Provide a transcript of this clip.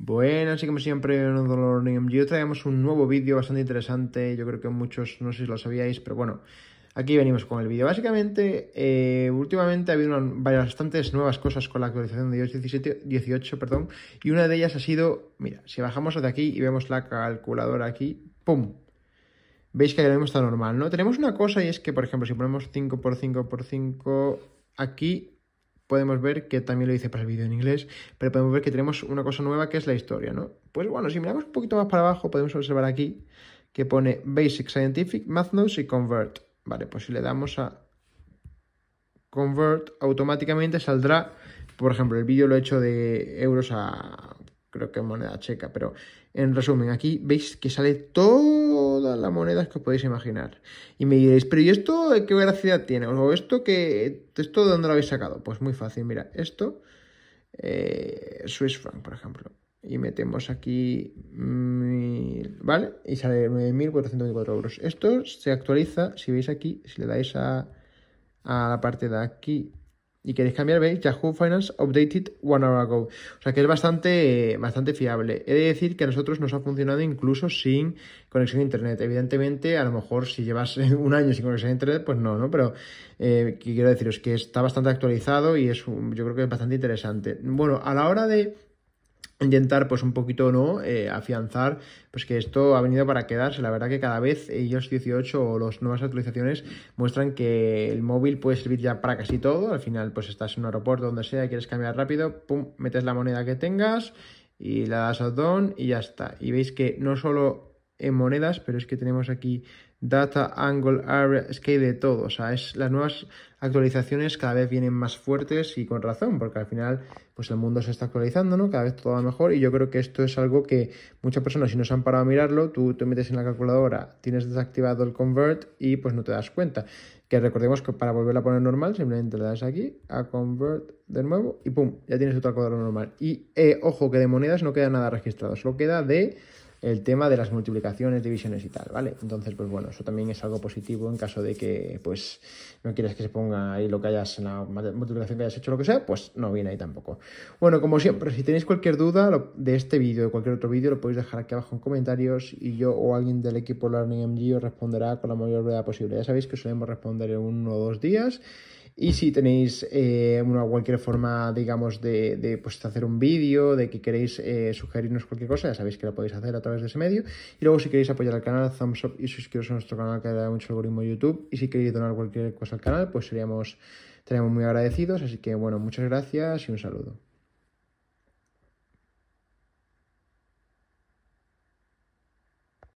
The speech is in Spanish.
Bueno, así como siempre, yo traemos un nuevo vídeo bastante interesante, yo creo que muchos, no sé si lo sabíais, pero bueno, aquí venimos con el vídeo. Básicamente, eh, últimamente ha habido bastantes nuevas cosas con la actualización de iOS 18, perdón, y una de ellas ha sido, mira, si bajamos de aquí y vemos la calculadora aquí, ¡pum! Veis que el mismo está normal, ¿no? Tenemos una cosa y es que, por ejemplo, si ponemos 5 por 5 por 5 aquí, podemos ver que también lo hice para el vídeo en inglés, pero podemos ver que tenemos una cosa nueva que es la historia, ¿no? Pues bueno, si miramos un poquito más para abajo, podemos observar aquí que pone Basic Scientific, Math Notes y Convert. Vale, pues si le damos a Convert, automáticamente saldrá, por ejemplo, el vídeo lo he hecho de euros a creo que moneda checa, pero en resumen, aquí veis que sale todas las monedas que os podéis imaginar. Y me diréis, pero ¿y esto qué veracidad tiene? ¿O esto, que, esto de dónde lo habéis sacado? Pues muy fácil, mira, esto, eh, Swiss franc, por ejemplo. Y metemos aquí, ¿vale? Y sale 9.424 euros. Esto se actualiza, si veis aquí, si le dais a, a la parte de aquí y queréis cambiar, veis Yahoo Finance Updated One Hour Ago. O sea que es bastante, bastante fiable. He de decir que a nosotros nos ha funcionado incluso sin conexión a internet. Evidentemente, a lo mejor si llevas un año sin conexión a internet, pues no, ¿no? Pero eh, quiero deciros que está bastante actualizado y es yo creo que es bastante interesante. Bueno, a la hora de intentar pues un poquito no eh, afianzar pues que esto ha venido para quedarse la verdad que cada vez ellos 18 o las nuevas actualizaciones muestran que el móvil puede servir ya para casi todo al final pues estás en un aeropuerto donde sea y quieres cambiar rápido pum metes la moneda que tengas y la das a don y ya está y veis que no solo en monedas, pero es que tenemos aquí Data, Angle, Area, es que de todo. O sea, es, las nuevas actualizaciones cada vez vienen más fuertes y con razón, porque al final pues el mundo se está actualizando, ¿no? Cada vez todo va mejor y yo creo que esto es algo que muchas personas si no se han parado a mirarlo, tú te metes en la calculadora, tienes desactivado el convert y pues no te das cuenta. Que recordemos que para volverla a poner normal simplemente le das aquí a convert de nuevo y pum, ya tienes tu calculadora normal. Y eh, ojo que de monedas no queda nada registrado, solo queda de el tema de las multiplicaciones, divisiones y tal, ¿vale? Entonces, pues bueno, eso también es algo positivo en caso de que, pues, no quieras que se ponga ahí lo que hayas en la multiplicación que hayas hecho, lo que sea, pues no viene ahí tampoco. Bueno, como siempre, si tenéis cualquier duda de este vídeo o cualquier otro vídeo, lo podéis dejar aquí abajo en comentarios y yo o alguien del equipo Learning MG os responderá con la mayor brevedad posible. Ya sabéis que solemos responder en uno o dos días y si tenéis eh, una, cualquier forma, digamos, de, de pues, hacer un vídeo, de que queréis eh, sugerirnos cualquier cosa, ya sabéis que lo podéis hacer a través de ese medio. Y luego, si queréis apoyar al canal, thumbs up y suscribiros a nuestro canal que da mucho algoritmo YouTube. Y si queréis donar cualquier cosa al canal, pues seríamos, estaríamos muy agradecidos. Así que, bueno, muchas gracias y un saludo.